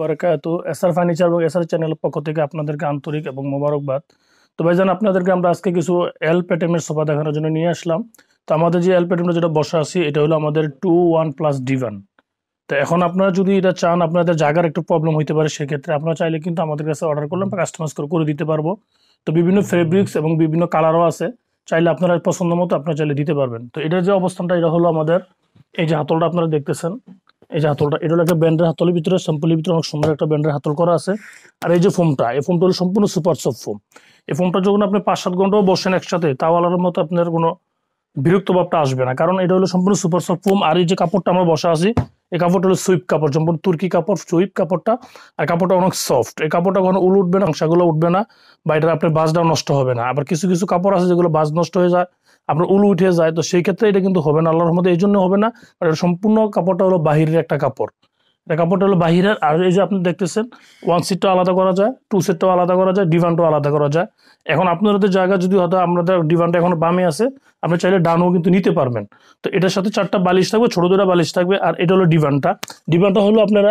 বরকাত SR furniture এবং SR চ্যানেলের পক্ষ থেকে আপনাদেরকে আন্তরিক এবং মোবারকবাদ তো ভাইজান আপনাদেরকে আমরা আজকে কিছু এল প্যাটেমের সোফা দেখানোর জন্য নিয়ে আসলাম তো আমাদের যে এল প্যাটেমটা যেটা বসে আছি এটা হলো আমাদের টু ওয়ান প্লাস ডিভান তো এখন আপনারা যদি এটা চান আপনাদের জায়গার একটু প্রবলেম হতে পারে সেক্ষেত্রে আপনারা চাইলে কিন্তু আমাদের কাছে অর্ডার করলে আমরা কাস্টমাইজ করে দিতে পারবো তো বিভিন্ন ফেব্রিক্স এবং বিভিন্ন কালারও আছে চাইলে আপনারা পছন্দ মতো আপনারা চাইলে দিতে পারবেন তো এটার যে অবস্থানটা এটা হলো আমাদের এই যে হাতলটা আপনারা দেখতেছেন এই যে হাতলটা এটা একটা ব্যান্ডের হাতলের ভিতরে স্যাম্পলের ভিতরে অনেক সুন্দর একটা ব্যান্ডের হাতল করা আছে আর এই যে ফোমটা এই ফোমটা হলো সম্পূর্ণ সুপার সফট ফোম এই ফোমটা যখন আপনি পাঁচ সাত ঘন্টাও বসেন একসাথে তাওয়ালার মতো আপনার কোনো বিরক্ত ভাবটা আসবে না কারণ এটা হলো সম্পূর্ণ সুপার সফট ফোম আর এই যে কাপড়টা আমরা বসা আছি এই কাপড়টা হলো সুইপ কাপড় সম্পূর্ণ তুর্কি কাপড় সুইপ কাপড়টা আর কাপড়টা অনেক সফট এই কাপড়টা কখনো উল উঠবে না অংশাগুলো উঠবে না বা এটা আপনার বাজটাও নষ্ট হবে না আবার কিছু কিছু কাপড় আছে যেগুলো বাজ নষ্ট হয়ে যায় আপনার উল উঠে যায় তো সেই ক্ষেত্রে এটা কিন্তু হবে না আল্লাহর রহমতে এই জন্য হবে না এটা সম্পূর্ণ কাপড়টা হলো বাহিরের একটা কাপড় এটা কাপড়টা হলো বাহিরের আর এই যে আপনি দেখতেছেন ওয়ান সিটটা আলাদা করা যায় টু সিটটাও আলাদা করা যায় ডিভানটাও আলাদা করা যায় এখন আপনাদের জায়গা যদি হয়তো আপনাদের ডিভানটা এখন বামে আছে আপনি চাইলে ডানও কিন্তু নিতে পারবেন তো এটার সাথে চারটা বালিশ থাকবে ছোটো দুটা বালিশ থাকবে আর এটা হলো ডিভানটা ডিভানটা হলো আপনারা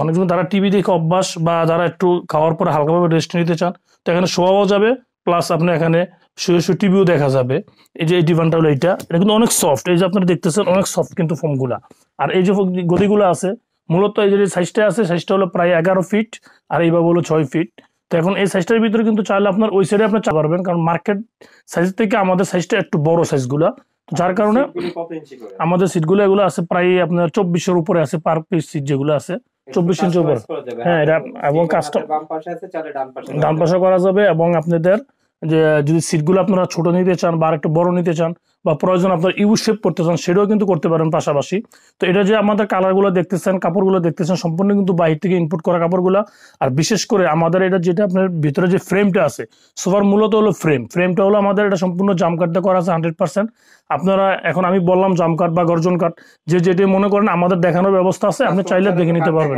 অনেকজন তারা টিভি দেখে অভ্যাস বা যারা একটু খাওয়ার পরে হালকাভাবে রেস্ট নিতে চান তো এখানে শোয়াও যাবে প্লাস আপনার এখানে শুয়ে শুয়ে টিভিও দেখা যাবে এই যে এই ডিভানটা হলো এটা এটা কিন্তু অনেক সফট এই যে আপনারা দেখতেছেন অনেক সফট কিন্তু ফোমগুলা আর এই যে গদিগুলো আছে মূলত এই যে সাইজটা আছে সাইজটা হলো প্রায় এগারো ফিট আর এইভাবে হলো ছয় ফিট তো এখন এই সাইজটার ভিতরে কিন্তু চাইলে আপনার ওই সাইডে আপনার চা পারবেন কারণ মার্কেট সাইজ থেকে আমাদের সাইজটা একটু বড় সাইজগুলা যার কারণে আমাদের সিটগুলো এগুলো আছে প্রায় আপনার চব্বিশের উপরে আছে পার পিস সিট যেগুলো আছে চব্বিশ ইঞ্চি উপর হ্যাঁ এটা এবং কাস্টম ডান পাশে করা যাবে এবং আপনাদের যে যদি সিটগুলো আপনারা ছোট নিতে চান বা একটু বড় নিতে চান বা প্রয়োজন আপনার ইউ শেপ করতে চান সেটাও কিন্তু করতে পারেন পাশাপাশি তো এটা যে আমাদের কালারগুলো দেখতেছেন কাপড়গুলো দেখতেছেন সম্পূর্ণ কিন্তু বাহির থেকে ইনপুট করা কাপড়গুলো আর বিশেষ করে আমাদের এটা যেটা আপনার ভিতরে যে ফ্রেমটা আছে সোফার মূলত হলো ফ্রেম ফ্রেমটা হলো আমাদের এটা সম্পূর্ণ জামকাটটা করা আছে হান্ড্রেড পার্সেন্ট আপনারা এখন আমি বললাম জামকাট বা গর্জন কাট যে যেটি মনে করেন আমাদের দেখানোর ব্যবস্থা আছে আপনি চাইলে দেখে নিতে পারবেন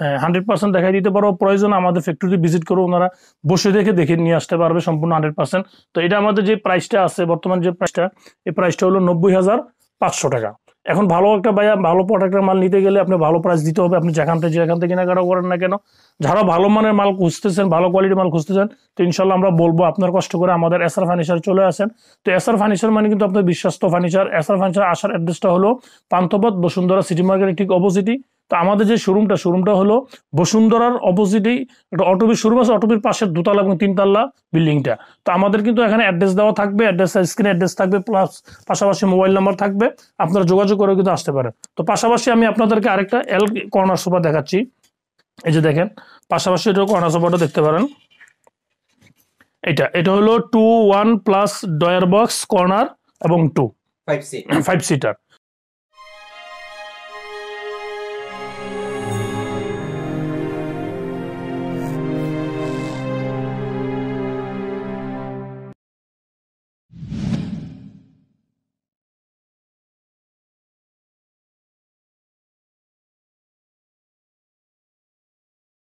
হ্যাঁ হান্ড্রেড পার্সেন্ট দেখাই দিতে পারবো প্রয়োজন আমাদের ফ্যাক্টরিতে ভিজিট করে ওনারা বসে দেখে দেখে নিয়ে আসতে পারবে সম্পূর্ণ হান্ড্রেড পার্সেন্ট তো এটা আমাদের যে প্রাইসটা আছে বর্তমান যে প্রাইসটা এই প্রাইসটা হলো নব্বই হাজার পাঁচশো টাকা এখন ভালো একটা ভাইয়া ভালো প্রোডাক্টের মাল নিতে গেলে আপনি ভালো প্রাইস দিতে হবে আপনি যেখান থেকে যেখান থেকে কেনাকাটা করেন না কেন যারা ভালো মানের মাল খুঁজতেছেন ভালো কোয়ালিটির মাল খুঁজতেছেন তো ইনশাল্লাহ আমরা বলবো আপনার কষ্ট করে আমাদের এসআর ফার্নিচার চলে আসেন তো এসআর ফার্নিচার মানে কিন্তু আপনার বিশ্বস্ত ফার্নিচার এসআর ফার্নিচার আসার অ্যাড্রেসটা হলো পান্থপথ বসুন্ধরা সিটি মার্কেটের ঠিক অপোজিটই তো আমাদের যে শোরুমটা শোরুমটা হলো বসুন্ধরার অপোজিটেই একটা অটোবির শোরুম আছে অটোবির পাশের দোতলা এবং তিনতলা বিল্ডিংটা তো আমাদের কিন্তু এখানে অ্যাড্রেস দেওয়া থাকবে অ্যাড্রেস স্ক্রিনে অ্যাড্রেস থাকবে প্লাস পাশাপাশি মোবাইল নাম্বার থাকবে আপনারা যোগাযোগ করে কিন্তু আসতে পারেন তো পাশাপাশি আমি আপনাদেরকে আরেকটা এল কর্নার সোফা দেখাচ্ছি এই যে দেখেন পাশাপাশি এটা কর্নার সোফাটা দেখতে পারেন এটা এটা হলো two one plus drawer box corner এবং টু ফাইভ সিটার